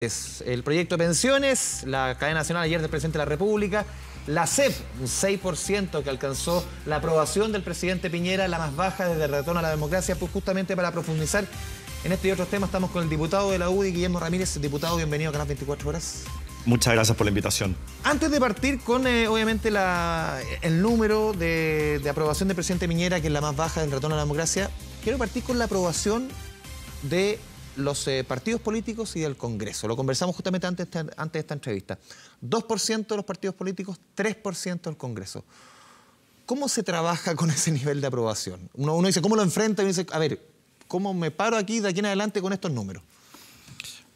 el proyecto de pensiones, la cadena nacional ayer del presidente de la República, la CEP, un 6% que alcanzó la aprobación del presidente Piñera, la más baja desde el retorno a la democracia, pues justamente para profundizar en este y otros temas estamos con el diputado de la UDI, Guillermo Ramírez. Diputado, bienvenido a Canal 24 Horas. Muchas gracias por la invitación. Antes de partir con, eh, obviamente, el número de, aprobación del presidente Piñera, que es la más baja del retorno a la democracia, quiero partir con la aprobación de los eh, partidos políticos y el Congreso. Lo conversamos justamente antes, antes de esta entrevista. 2% de los partidos políticos, 3% del Congreso. ¿Cómo se trabaja con ese nivel de aprobación? Uno, dice, ¿cómo lo enfrenta? Y uno dice, a ver, ¿cómo me paro aquí de aquí en adelante con estos números?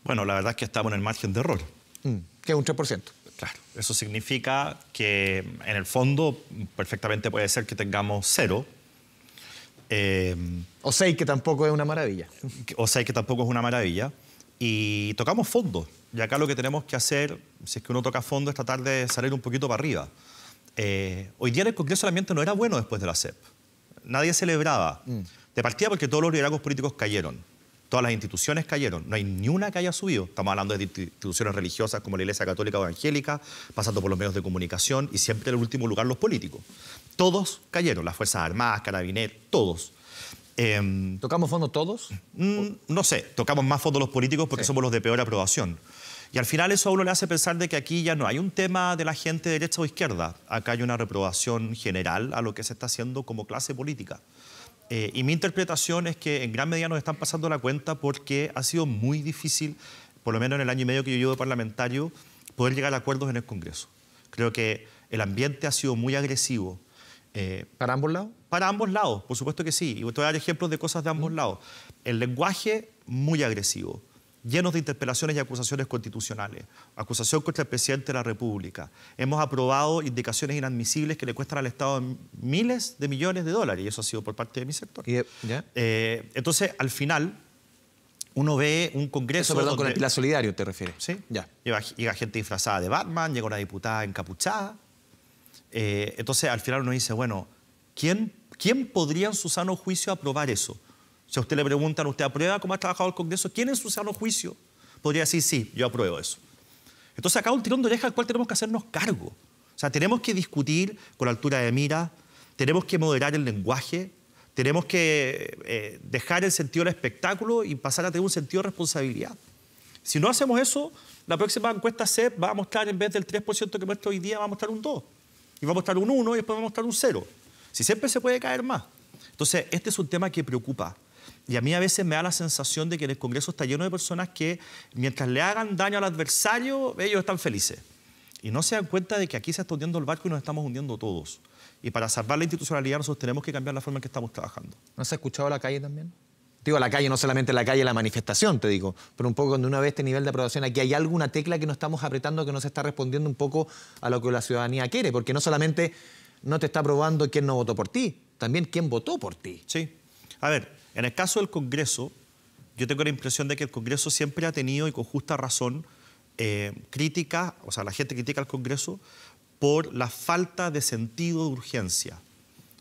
Bueno, la verdad es que estamos en el margen de error. Mm, que es un 3%. Claro, eso significa que en el fondo perfectamente puede ser que tengamos cero eh, o seis que tampoco es una maravilla. O sea que tampoco es una maravilla. Y tocamos fondo. Y acá lo que tenemos que hacer, si es que uno toca fondo, es tratar de salir un poquito para arriba. Eh, hoy día en el Congreso el ambiente no era bueno después de la CEP. Nadie celebraba. Mm. De partida porque todos los liderazgos políticos cayeron. Todas las instituciones cayeron, no hay ni una que haya subido. Estamos hablando de instituciones religiosas como la Iglesia Católica o Evangélica, pasando por los medios de comunicación y siempre en el último lugar los políticos. Todos cayeron, las Fuerzas Armadas, Carabineros, todos. Em, ¿Tocamos fondo todos? Mm, no sé, tocamos más fondo los políticos porque somos los de peor aprobación. Y al final eso a uno le hace pensar de que aquí ya no hay un tema de la gente derecha o izquierda, acá hay una reprobación general a lo que se está haciendo como clase política. Eh, y mi interpretación es que en gran medida nos están pasando la cuenta porque ha sido muy difícil, por lo menos en el año y medio que yo llevo parlamentario, poder llegar a acuerdos en el Congreso. Creo que el ambiente ha sido muy agresivo. Eh, ¿Para ambos lados? Para ambos lados, por supuesto que sí. Y voy a dar ejemplos de cosas de ambos mm. lados. El lenguaje muy agresivo llenos de interpelaciones y acusaciones constitucionales, acusación contra el presidente de la República. Hemos aprobado indicaciones inadmisibles que le cuestan al Estado miles de millones de dólares, y eso ha sido por parte de mi sector. Eh, eh, entonces, al final, uno ve un congreso... Eso, perdón, con el Solidario te refieres. Sí, ya. Llega, gente disfrazada de Batman, llega una diputada encapuchada. Eh, entonces, al final uno dice, bueno, ¿quién, ¿quién podría en su sano juicio aprobar eso? Si a usted le preguntan, ¿usted aprueba cómo ha trabajado el Congreso? ¿Quién en su sano juicio podría decir, sí, yo apruebo eso? Entonces acá un tirón de oreja al cual tenemos que hacernos cargo. O sea, tenemos que discutir con altura de mira, tenemos que moderar el lenguaje, tenemos que eh, dejar el sentido del espectáculo y pasar a tener un sentido de responsabilidad. Si no hacemos eso, la próxima encuesta CEP va a mostrar en vez del 3% que muestra hoy día, va a mostrar un 2. Y va a mostrar un 1 y después va a mostrar un 0. Si siempre se puede caer más. Entonces, este es un tema que preocupa. Y a mí a veces me da la sensación de que en el Congreso está lleno de personas que mientras le hagan daño al adversario, ellos están felices. Y no se dan cuenta de que aquí se está hundiendo el barco y nos estamos hundiendo todos. Y para salvar la institucionalidad nosotros tenemos que cambiar la forma en que estamos trabajando. ¿No se ha escuchado la calle también? Digo, la calle, no solamente la calle, la manifestación, te digo, pero un poco donde una vez este nivel de aprobación, aquí hay alguna tecla que no estamos apretando que no se está respondiendo un poco a lo que la ciudadanía quiere, porque no solamente no te está aprobando quién no votó por ti, también quién votó por ti. Sí. A ver, en el caso del Congreso, yo tengo la impresión de que el Congreso siempre ha tenido, y con justa razón, eh, crítica, o sea, la gente critica al Congreso por la falta de sentido de urgencia.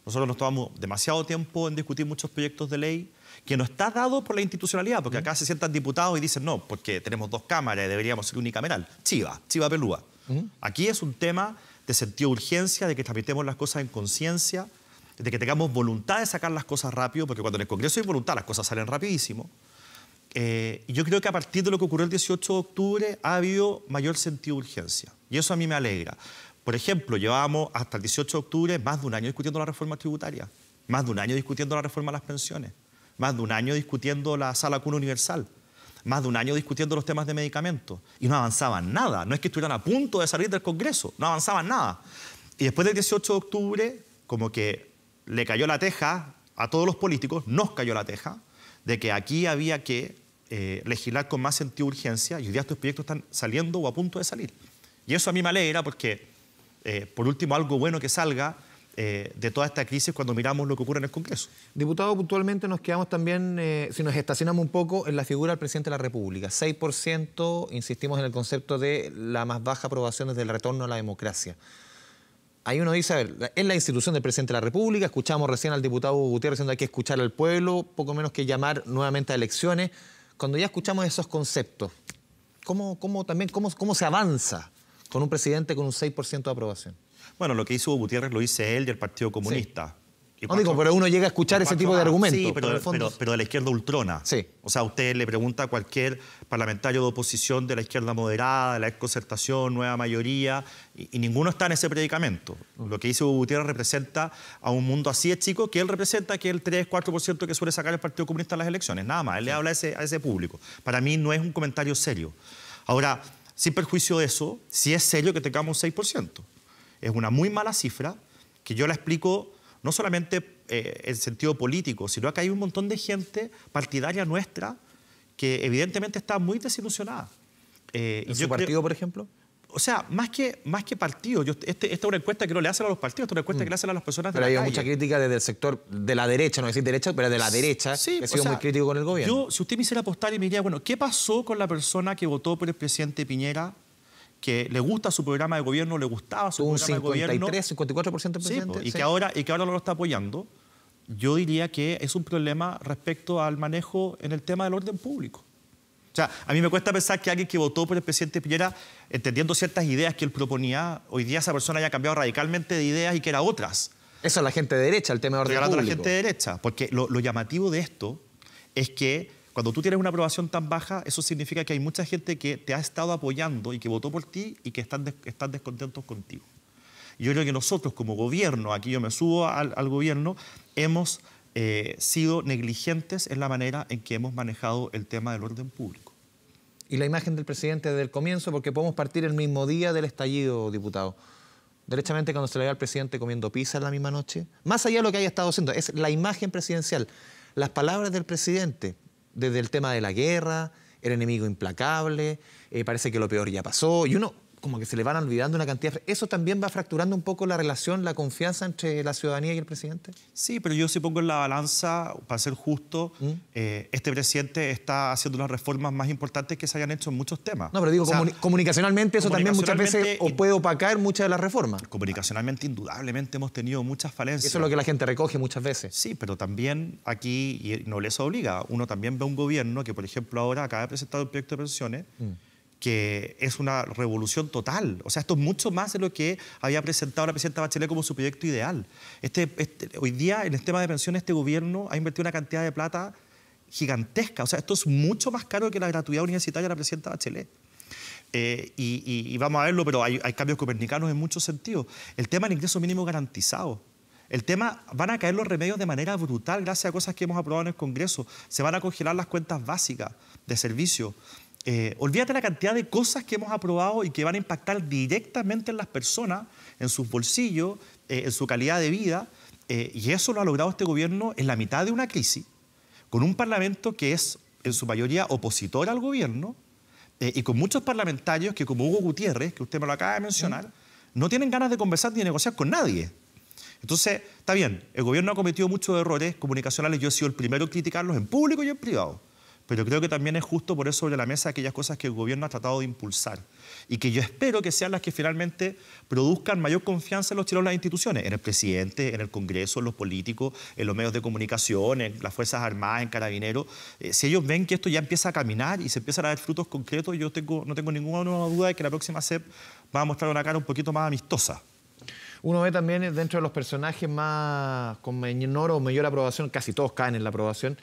Nosotros nos tomamos demasiado tiempo en discutir muchos proyectos de ley que no está dado por la institucionalidad, porque acá se sientan diputados y dicen, no, porque tenemos dos cámaras y deberíamos ser unicameral. Chiva, chiva pelúa. Aquí es un tema de sentido de urgencia, de que tramitemos las cosas en conciencia, de que tengamos voluntad de sacar las cosas rápido, porque cuando en el Congreso hay voluntad, las cosas salen rapidísimo. Eh, yo creo que a partir de lo que ocurrió el 18 de octubre ha habido mayor sentido de urgencia. Y eso a mí me alegra. Por ejemplo, llevábamos hasta el 18 de octubre más de un año discutiendo la reforma tributaria, más de un año discutiendo la reforma a las pensiones, más de un año discutiendo la sala cuna universal, más de un año discutiendo los temas de medicamentos. Y no avanzaban nada. No es que estuvieran a punto de salir del Congreso, no avanzaban nada. Y después del 18 de octubre, como que le cayó la teja a todos los políticos, nos cayó la teja, de que aquí había que eh, legislar con más sentido de urgencia y hoy día estos proyectos están saliendo o a punto de salir. Y eso a mí me alegra porque, eh, por último, algo bueno que salga eh, de toda esta crisis cuando miramos lo que ocurre en el Congreso. Diputado, puntualmente nos quedamos también, si nos estacionamos un poco, en la figura del presidente de la República. 6%, insistimos en el concepto de la más baja aprobación desde el retorno a la democracia ahí uno dice, a ver, es la institución del presidente de la República, escuchamos recién al diputado Gutiérrez diciendo hay que escuchar al pueblo, poco menos que llamar nuevamente a elecciones. Cuando ya escuchamos esos conceptos, ¿cómo, también, cómo, se avanza con un presidente con un 6% de aprobación? Bueno, lo que hizo Gutiérrez lo hice él y el Partido Comunista. No digo, pero uno llega a escuchar ese tipo de argumentos. Sí, pero, pero, de la izquierda ultrona. O sea, usted le pregunta a cualquier parlamentario de oposición de la izquierda moderada, de la exconcertación, nueva mayoría, y, ninguno está en ese predicamento. Lo que hizo Gutiérrez representa a un mundo así de chico que él representa que el 3-4% que suele sacar el Partido Comunista en las elecciones. Nada más, él le habla a ese, a ese público. Para mí no es un comentario serio. Ahora, sin perjuicio de eso, sí es serio que tengamos 6%. Es una muy mala cifra que yo la explico no solamente eh, en sentido político, sino que hay un montón de gente partidaria nuestra que evidentemente está muy desilusionada. Eh, ¿En su partido, por ejemplo? O sea, más que, más que partido, yo, este, esta es una encuesta que no le hacen a los partidos, esta es una encuesta mm. que le hacen a las personas de pero Pero hay mucha crítica desde el sector de la derecha, no decir derecha, pero de la derecha, sí, que ha sido muy crítico con el gobierno. Yo, si usted me hiciera apostar y me diría, bueno, ¿qué pasó con la persona que votó por el presidente Piñera que le gusta su programa de gobierno, le gustaba su programa de gobierno. 53, 54% presidente. Pues, y, que ahora, y que ahora no lo está apoyando. Yo diría que es un problema respecto al manejo en el tema del orden público. O sea, a mí me cuesta pensar que alguien que votó por el presidente Piñera, entendiendo ciertas ideas que él proponía, hoy día esa persona haya cambiado radicalmente de ideas y que era otras. Eso es la gente derecha, el tema de orden público. la gente derecha, porque lo llamativo de esto es que cuando tú tienes una aprobación tan baja, eso significa que hay mucha gente que te ha estado apoyando y que votó por ti y que están, descontentos contigo. Yo creo que nosotros como gobierno, aquí yo me subo al, gobierno, hemos eh, sido negligentes en la manera en que hemos manejado el tema del orden público. Y la imagen del presidente desde el comienzo, porque podemos partir el mismo día del estallido, diputado. Derechamente cuando se le ve al presidente comiendo pizza en la misma noche, más allá de lo que haya estado haciendo, es la imagen presidencial, las palabras del presidente, desde el tema de la guerra, el enemigo implacable, eh, parece que lo peor ya pasó, y uno como que se le van olvidando una cantidad. ¿Eso también va fracturando un poco la relación, la confianza entre la ciudadanía y el presidente? Sí, pero yo si pongo en la balanza, para ser justo, ¿Mm? eh, este presidente está haciendo las reformas más importantes que se hayan hecho en muchos temas. No, pero digo, comunicacionalmente eso también muchas veces puede opacar muchas de las reformas. Comunicacionalmente, indudablemente, hemos tenido muchas falencias. Eso es lo que la gente recoge muchas veces. Sí, pero también aquí, y no les obliga, uno también ve un gobierno que, por ejemplo, ahora acaba de presentar un proyecto de pensiones. Mm que es una revolución total. O sea, esto es mucho más de lo que había presentado la presidenta Bachelet como su proyecto ideal. Este, este, hoy día, en el tema de pensiones, este gobierno ha invertido una cantidad de plata gigantesca. O sea, esto es mucho más caro que la gratuidad universitaria de la presidenta Bachelet. Eh, y, vamos a verlo, pero hay, hay cambios copernicanos en muchos sentidos. El tema del ingreso mínimo garantizado. El tema, van a caer los remedios de manera brutal gracias a cosas que hemos aprobado en el Congreso. Se van a congelar las cuentas básicas de servicio. Eh, olvídate la cantidad de cosas que hemos aprobado y que van a impactar directamente en las personas, en sus bolsillos, eh, en su calidad de vida. Eh, y eso lo ha logrado este gobierno en la mitad de una crisis, con un parlamento que es en su mayoría opositor al gobierno y con muchos parlamentarios que, como Hugo Gutiérrez, que usted me lo acaba de mencionar, no tienen ganas de conversar ni negociar con nadie. Entonces, está bien, el gobierno ha cometido muchos errores comunicacionales, yo he sido el primero en criticarlos en público y en privado pero creo que también es justo poner sobre la mesa aquellas cosas que el gobierno ha tratado de impulsar y que yo espero que sean las que finalmente produzcan mayor confianza en los chilenos en las instituciones, en el presidente, en el Congreso, en los políticos, en los medios de comunicación, en las Fuerzas Armadas, en Carabineros. Eh, si ellos ven que esto ya empieza a caminar y se empiezan a dar frutos concretos, yo no tengo ninguna duda de que la próxima CEP va a mostrar una cara un poquito más amistosa. Uno ve también dentro de los personajes más con menor o mayor aprobación, casi todos caen en la aprobación,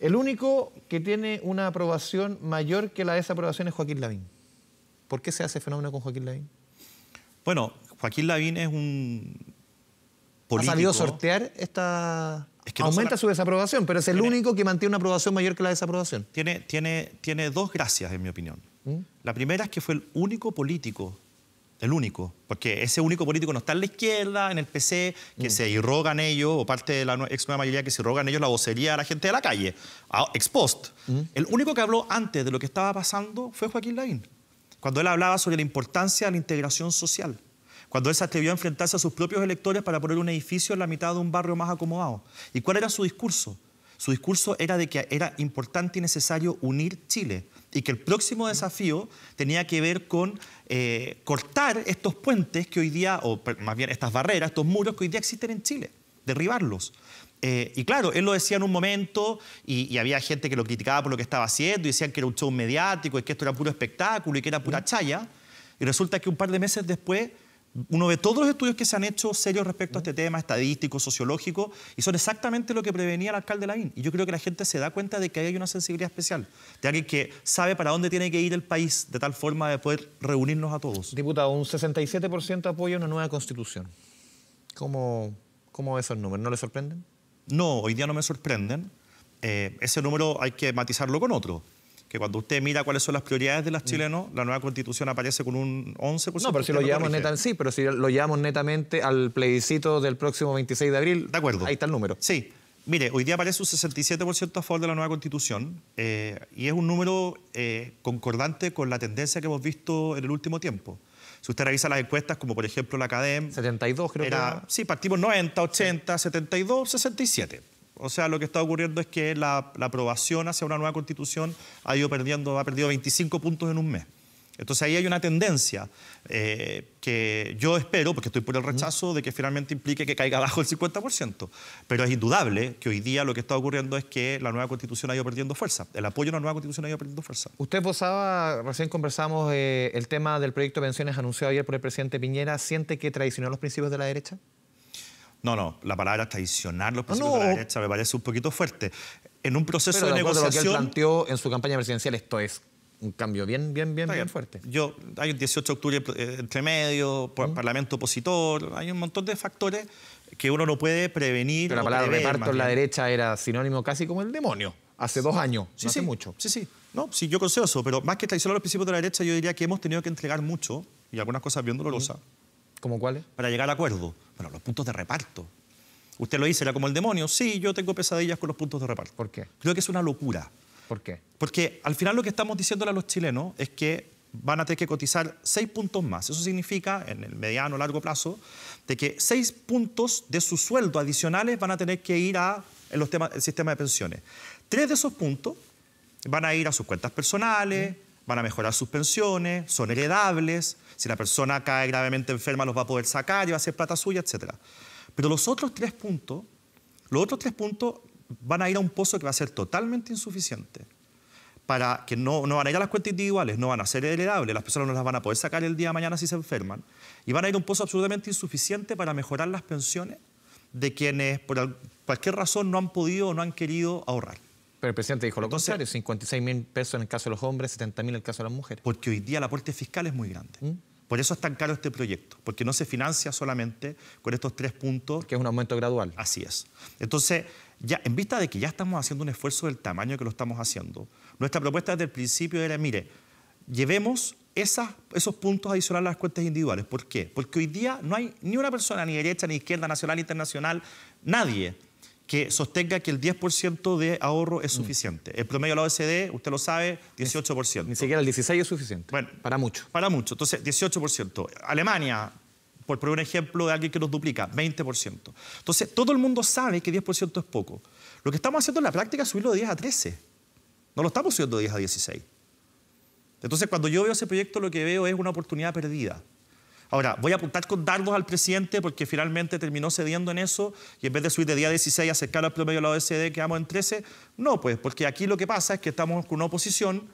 el único que tiene una aprobación mayor que la desaprobación es Joaquín Lavín. ¿Por qué se hace fenómeno con Joaquín Lavín? Bueno, Joaquín Lavín es un político... Ha sabido sortear esta... Aumenta su desaprobación, pero es el único que mantiene una aprobación mayor que la desaprobación. Tiene, tiene, tiene dos gracias, en mi opinión. ¿Mm? La primera es que fue el único político el único, porque ese único político no está en la izquierda, en el PC, que mm. se irrogan ellos, o parte de la ex nueva mayoría que se irrogan ellos la vocería a la gente de la calle, a, ex post. Mm. El único que habló antes de lo que estaba pasando fue Joaquín Lavín, cuando él hablaba sobre la importancia de la integración social, cuando él se atrevió a enfrentarse a sus propios electores para poner un edificio en la mitad de un barrio más acomodado. ¿Y cuál era su discurso? Su discurso era de que era importante y necesario unir Chile y que el próximo desafío tenía que ver con eh, cortar estos puentes que hoy día, o más bien estas barreras, estos muros que hoy día existen en Chile, derribarlos. Eh, y claro, él lo decía en un momento y, y, había gente que lo criticaba por lo que estaba haciendo y decían que era un show mediático y que esto era puro espectáculo y que era pura chaya. Y resulta que un par de meses después uno de todos los estudios que se han hecho serios respecto a este tema, estadístico, sociológico, y son exactamente lo que prevenía el alcalde Lavín. Y yo creo que la gente se da cuenta de que hay una sensibilidad especial, de alguien que sabe para dónde tiene que ir el país, de tal forma de poder reunirnos a todos. Diputado, un 67% apoya una nueva constitución. ¿Cómo, cómo esos números? ¿No le sorprenden? No, hoy día no me sorprenden. Eh, ese número hay que matizarlo con otro que cuando usted mira cuáles son las prioridades de los mm. chilenos, la nueva constitución aparece con un 11%. No, pero si lo llevamos netamente, sí, pero si lo llevamos netamente al plebiscito del próximo 26 de abril, de acuerdo. ahí está el número. Sí. Mire, hoy día aparece un 67% a favor de la nueva constitución eh, y es un número eh, concordante con la tendencia que hemos visto en el último tiempo. Si usted revisa las encuestas, como por ejemplo la CADEM... 72 creo que era. Sí, partimos 90, 80, 72, 67. O sea, lo que está ocurriendo es que la, aprobación hacia una nueva constitución ha ido perdiendo, ha perdido 25 puntos en un mes. Entonces ahí hay una tendencia eh, que yo espero, porque estoy por el rechazo, de que finalmente implique que caiga abajo el 50%. Pero es indudable que hoy día lo que está ocurriendo es que la nueva constitución ha ido perdiendo fuerza. El apoyo a la nueva constitución ha ido perdiendo fuerza. Usted posaba, recién conversamos eh, el tema del proyecto de pensiones anunciado ayer por el presidente Piñera. ¿Siente que traicionó los principios de la derecha? No, no, la palabra traicionar los principios de la derecha me parece un poquito fuerte. En un proceso Pero de, negociación... lo que él planteó en su campaña presidencial, esto es un cambio bien, bien, bien, bien fuerte. Yo, hay un 18 de octubre eh, entre medio, el parlamento opositor, hay un montón de factores que uno no puede prevenir. Pero la palabra de reparto en la derecha era sinónimo casi como el demonio, hace dos años, sí, sí, mucho. Sí, sí, no, sí, yo concedo eso, pero más que traicionar los principios de la derecha, yo diría que hemos tenido que entregar mucho, y algunas cosas bien dolorosas, ¿Cómo cuáles? Para llegar a acuerdo. Bueno, los puntos de reparto. Usted lo dice, era como el demonio. Sí, yo tengo pesadillas con los puntos de reparto. ¿Por qué? Creo que es una locura. ¿Por qué? Porque al final lo que estamos diciéndole a los chilenos es que van a tener que cotizar seis puntos más. Eso significa, en el mediano o largo plazo, de que seis puntos de su sueldo adicionales van a tener que ir a los temas, sistema de pensiones. Tres de esos puntos van a ir a sus cuentas personales, van a mejorar sus pensiones, son heredables, si la persona cae gravemente enferma los va a poder sacar y va a ser plata suya, etc. Pero los otros tres puntos, los otros tres puntos van a ir a un pozo que va a ser totalmente insuficiente para que no, no van a ir a las cuentas individuales, no van a ser heredables, las personas no las van a poder sacar el día de mañana si se enferman, y van a ir a un pozo absolutamente insuficiente para mejorar las pensiones de quienes por cualquier razón no han podido o no han querido ahorrar. Pero el presidente dijo lo contrario, 56 mil pesos en el caso de los hombres, 70 mil en el caso de las mujeres. Porque hoy día el aporte fiscal es muy grande. ¿Mm? Por eso es tan caro este proyecto, porque no se financia solamente con estos tres puntos. Que es un aumento gradual. Así es. Entonces, ya, en vista de que ya estamos haciendo un esfuerzo del tamaño que lo estamos haciendo, nuestra propuesta desde el principio era, mire, llevemos esas, esos puntos adicionales a las cuentas individuales. ¿Por qué? Porque hoy día no hay ni una persona, ni derecha, ni izquierda, nacional, internacional, nadie que sostenga que el 10% de ahorro es mm. suficiente. El promedio de la OECD, usted lo sabe, 18%. Ni siquiera el 16 es suficiente. Bueno, para mucho. Para mucho. Entonces, 18%. Alemania, por poner un ejemplo de alguien que nos duplica, 20%. Entonces, todo el mundo sabe que 10% es poco. Lo que estamos haciendo en la práctica es subirlo de 10 a 13. No lo estamos subiendo de 10 a 16. Entonces, cuando yo veo ese proyecto, lo que veo es una oportunidad perdida. Ahora, voy a apuntar con dardos al presidente porque finalmente terminó cediendo en eso y en vez de subir de día 16 y acercar al promedio de la OECD quedamos en 13. No, pues, porque aquí lo que pasa es que estamos con una oposición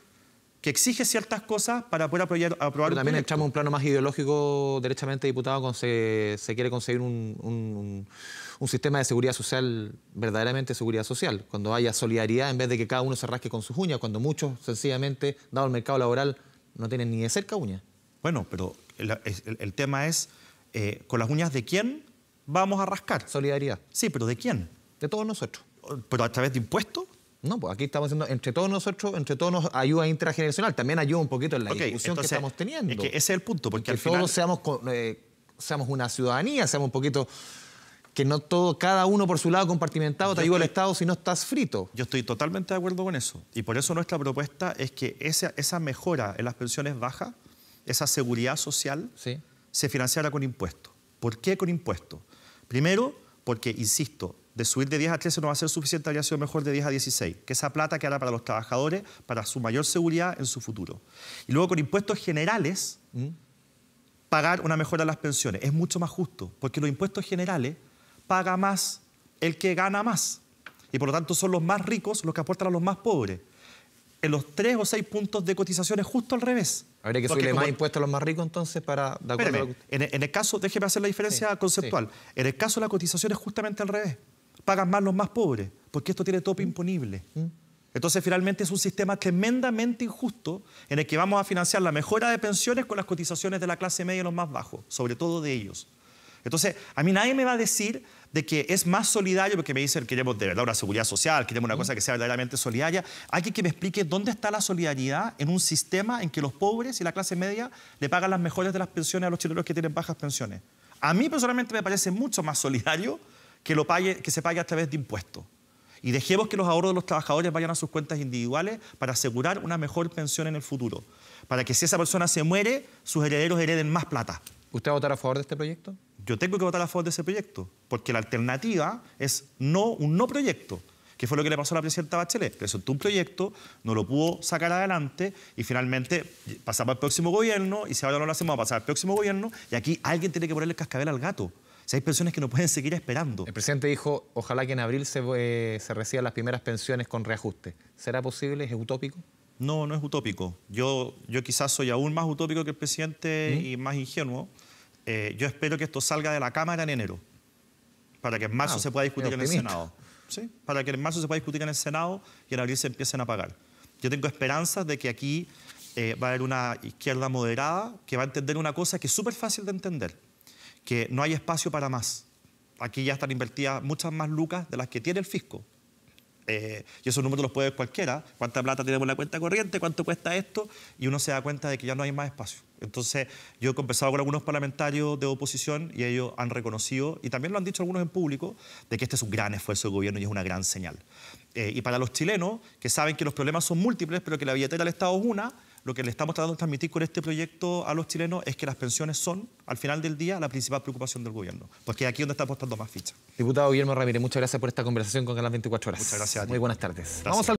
que exige ciertas cosas para poder aprobar, también un un plano más ideológico, derechamente, diputado, con se, quiere conseguir un, sistema de seguridad social, verdaderamente seguridad social, cuando haya solidaridad en vez de que cada uno se rasque con sus uñas, cuando muchos, sencillamente, dado el mercado laboral, no tienen ni de cerca uñas. Bueno, pero el, tema es, eh, ¿con las uñas de quién vamos a rascar? Solidaridad. Sí, pero ¿de quién? De todos nosotros. ¿Pero a través de impuestos? No, pues aquí estamos haciendo entre todos nosotros, entre todos nos ayuda intergeneracional, también ayuda un poquito en la discusión que estamos teniendo. que ese es el punto, porque al final... seamos, eh, seamos una ciudadanía, seamos un poquito que no todo, cada uno por su lado compartimentado, te ayuda al Estado si no estás frito. Yo estoy totalmente de acuerdo con eso. Y por eso nuestra propuesta es que esa, esa mejora en las pensiones bajas esa seguridad social se financiara con impuestos. ¿Por qué con impuestos? Primero, porque, insisto, de subir de 10 a 13 no va a ser suficiente, habría sido mejor de 10 a 16, que esa plata que hará para los trabajadores, para su mayor seguridad en su futuro. Y luego con impuestos generales, ¿Mm? pagar una mejora a las pensiones. Es mucho más justo, porque los impuestos generales paga más el que gana más. Y por lo tanto son los más ricos los que aportan a los más pobres. En los tres o seis puntos de cotización es justo al revés. Habría que subirle más impuestos a los más ricos entonces para... dar. en, el caso, déjeme hacer la diferencia conceptual. En el caso de la cotización es justamente al revés. Pagan más los más pobres, porque esto tiene tope ¿Mm? imponible. ¿Mm? Entonces, finalmente es un sistema tremendamente injusto en el que vamos a financiar la mejora de pensiones con las cotizaciones de la clase media y los más bajos, sobre todo de ellos. Entonces, a mí nadie me va a decir de que es más solidario, porque me dicen que queremos de verdad una seguridad social, queremos una cosa que sea verdaderamente solidaria. Hay que que me explique dónde está la solidaridad en un sistema en que los pobres y la clase media le pagan las mejores de las pensiones a los chilenos que tienen bajas pensiones. A mí personalmente me parece mucho más solidario que, lo que se pague a través de impuestos y dejemos que los ahorros de los trabajadores vayan a sus cuentas individuales para asegurar una mejor pensión en el futuro, para que si esa persona se muere, sus herederos hereden más plata. ¿Usted votará a favor de este proyecto? yo tengo que votar a favor de ese proyecto, porque la alternativa es no, un no proyecto, que fue lo que le pasó a la presidenta Bachelet. Presentó un proyecto, no lo pudo sacar adelante y finalmente pasaba al próximo gobierno y si ahora no lo hacemos va a pasar al próximo gobierno y aquí alguien tiene que ponerle el cascabel al gato. Si hay pensiones que no pueden seguir esperando. El presidente dijo, ojalá que en abril eh, se, reciban las primeras pensiones con reajuste. ¿Será posible? ¿Es utópico? No, no es utópico. Yo, yo quizás soy aún más utópico que el presidente ¿Mm? y más ingenuo. Eh, yo espero que esto salga de la Cámara en enero, para que en marzo ah, se pueda discutir en el Senado. Para que en marzo se pueda discutir en el Senado y en abril se empiecen a pagar. Yo tengo esperanzas de que aquí eh, va a haber una izquierda moderada que va a entender una cosa que es súper fácil de entender, que no hay espacio para más. Aquí ya están invertidas muchas más lucas de las que tiene el fisco. Eh, y esos números los puede ver cualquiera. ¿Cuánta plata tenemos en la cuenta corriente? ¿Cuánto cuesta esto? Y uno se da cuenta de que ya no hay más espacio. Entonces, yo he conversado con algunos parlamentarios de oposición y ellos han reconocido, y también lo han dicho algunos en público, de que este es un gran esfuerzo del gobierno y es una gran señal. Eh, y para los chilenos, que saben que los problemas son múltiples, pero que la billetera del Estado es una, lo que le estamos tratando de transmitir con este proyecto a los chilenos es que las pensiones son, al final del día, la principal preocupación del gobierno, porque es aquí donde está apostando más fichas. Diputado Guillermo Ramírez, muchas gracias por esta conversación con Canal 24 Horas. Muchas gracias. A Muy buenas tardes. Vamos al